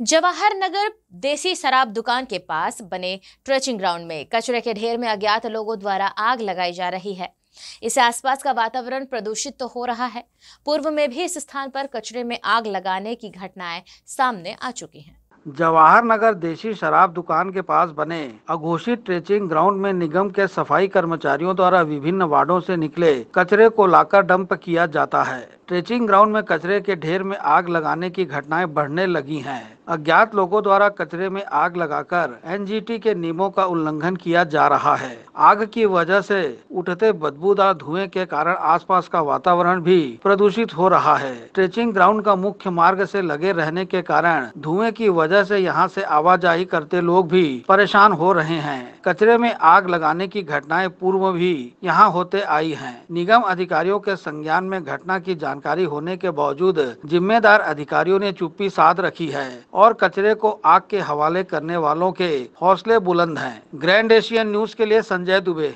जवाहर नगर देसी शराब दुकान के पास बने ट्रेचिंग ग्राउंड में कचरे के ढेर में अज्ञात लोगों द्वारा आग लगाई जा रही है इस आसपास का वातावरण प्रदूषित तो हो रहा है पूर्व में भी इस स्थान पर कचरे में आग लगाने की घटनाएं सामने आ चुकी हैं जवाहर नगर देशी शराब दुकान के पास बने अघोषित ट्रेचिंग ग्राउंड में निगम के सफाई कर्मचारियों द्वारा विभिन्न वार्डों से निकले कचरे को लाकर डंप किया जाता है ट्रेचिंग ग्राउंड में कचरे के ढेर में आग लगाने की घटनाएं बढ़ने लगी हैं। अज्ञात लोगों द्वारा कचरे में आग लगाकर एनजीटी के नियमों का उल्लंघन किया जा रहा है आग की वजह से उठते बदबूदार धुएं के कारण आसपास का वातावरण भी प्रदूषित हो रहा है ट्रेचिंग ग्राउंड का मुख्य मार्ग से लगे रहने के कारण धुएं की वजह से यहाँ से आवाजाही करते लोग भी परेशान हो रहे हैं कचरे में आग लगाने की घटनाएं पूर्व भी यहाँ होते आई है निगम अधिकारियों के संज्ञान में घटना की जानकारी जानकारी होने के बावजूद जिम्मेदार अधिकारियों ने चुप्पी साध रखी है और कचरे को आग के हवाले करने वालों के हौसले बुलंद हैं ग्रैंड एशियन न्यूज के लिए संजय दुबे